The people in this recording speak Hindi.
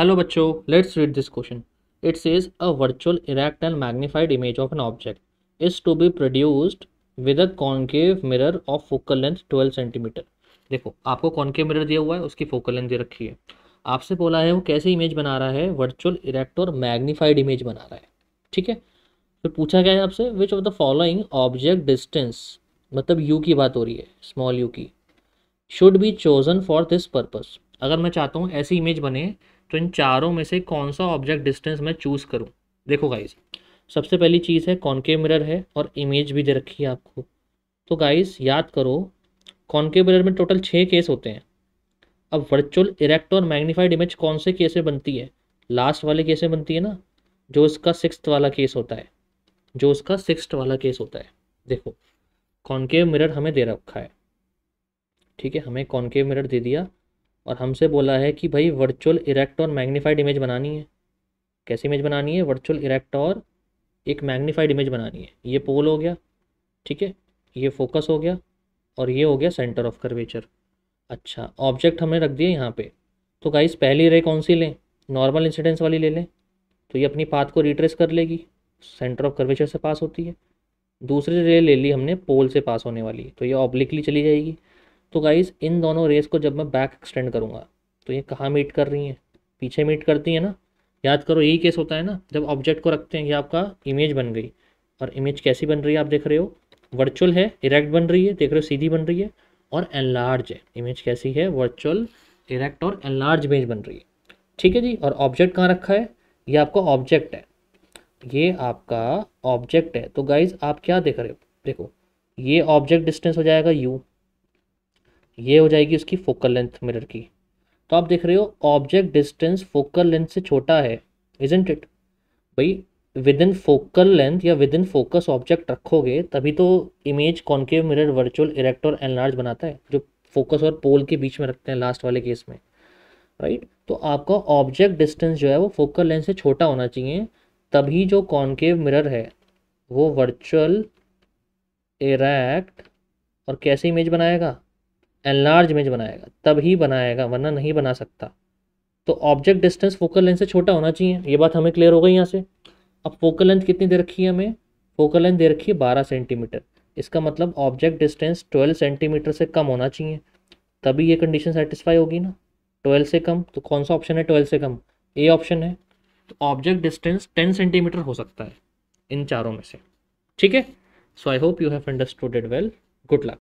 हेलो बच्चों let's read this question it's is a virtual erect and magnified image of an object is to be produced with a concave mirror of focal length 12 centimetre देखो आपको कॉन्केव मिरर दिया हुआ है उसकी फोकल लेंथ दे रखी है आपसे बोला है वो कैसे इमेज बना रहा है वर्चुअल इरेक्ट और मैग्नीफाइड इमेज बना रहा है ठीक है फिर तो पूछा गया है आपसे which of the following object distance मतलब यू की बात हो रही है स्मॉल यू की should be chosen for this purpose अगर मैं चाहता हूँ ऐसी इमेज बने तो इन चारों में से कौन सा ऑब्जेक्ट डिस्टेंस मैं चूज़ करूँ देखो गाइज सबसे पहली चीज़ है कॉनके मिरर है और इमेज भी दे रखी है आपको तो गाइज याद करो कॉनके मिरर में टोटल छः केस होते हैं अब वर्चुअल इरेक्ट और मैग्नीफाइड इमेज कौन से केस में बनती है लास्ट वाले केस में बनती है ना जो उसका सिक्स वाला केस होता है जो उसका सिक्स वाला केस होता है देखो कॉनके मिरर हमें दे रखा है ठीक है हमें कॉन्केव मिरर दे दिया और हमसे बोला है कि भाई वर्चुअल इरेक्ट और मैग्नीफाइड इमेज बनानी है कैसी इमेज बनानी है वर्चुअल इरेक्ट और एक मैग्नीफाइड इमेज बनानी है ये पोल हो गया ठीक है ये फोकस हो गया और ये हो गया सेंटर ऑफ कर्वेचर अच्छा ऑब्जेक्ट हमने रख दिया यहाँ पे तो गाइस पहली रे कौन सी लें नॉर्मल इंसिडेंस वाली ले लें तो ये अपनी पाथ को रिट्रेस कर लेगी सेंटर ऑफ कर्वेचर से पास होती है दूसरी रे ले ली हमने पोल से पास होने वाली तो ये ऑब्लिकली चली जाएगी तो गाइज़ इन दोनों रेस को जब मैं बैक एक्सटेंड करूँगा तो ये कहाँ मीट कर रही हैं पीछे मीट करती हैं ना याद करो यही केस होता है ना जब ऑब्जेक्ट को रखते हैं ये आपका इमेज बन गई और इमेज कैसी बन रही है आप देख रहे हो वर्चुअल है इरेक्ट बन रही है देख रहे हो सीधी बन रही है और एनलार्ज है इमेज कैसी है वर्चुअल इरेक्ट और एनलार्ज इमेज बन रही है ठीक है जी और ऑब्जेक्ट कहाँ रखा है ये आपका ऑब्जेक्ट है ये आपका ऑब्जेक्ट है तो गाइज आप क्या देख रहे हो देखो ये ऑब्जेक्ट डिस्टेंस हो जाएगा यू ये हो जाएगी उसकी फोकल लेंथ मिरर की तो आप देख रहे हो ऑब्जेक्ट डिस्टेंस फोकल लेंथ से छोटा है इजेंट इट भाई विद इन फोकल लेंथ या विद इन फोकस ऑब्जेक्ट रखोगे तभी तो image concave mirror virtual erect और एनलार्ज बनाता है जो फोकस और पोल के बीच में रखते हैं लास्ट वाले केस में राइट right? तो आपका ऑब्जेक्ट डिस्टेंस जो है वो फोकल लेंथ से छोटा होना चाहिए तभी जो कॉन्केव मिरर है वो वर्चुअल इरेक्ट और कैसे इमेज बनाएगा एनलार्ज इमेज बनाएगा तब ही बनाएगा वरना नहीं बना सकता तो ऑब्जेक्ट डिस्टेंस फोकल लेंथ से छोटा होना चाहिए ये बात हमें क्लियर हो गई यहाँ से अब फोकल लेंथ कितनी दे रखी है हमें फोकल लेंथ दे रखी है बारह सेंटीमीटर इसका मतलब ऑब्जेक्ट डिस्टेंस ट्वेल्व सेंटीमीटर से कम होना चाहिए तभी ये कंडीशन सेटिस्फाई होगी ना ट्वेल्व से कम तो कौन सा ऑप्शन है ट्वेल्व से कम ए ऑप्शन है तो ऑब्जेक्ट डिस्टेंस टेन सेंटीमीटर हो सकता है इन चारों में से ठीक है so I hope you have understood it well good luck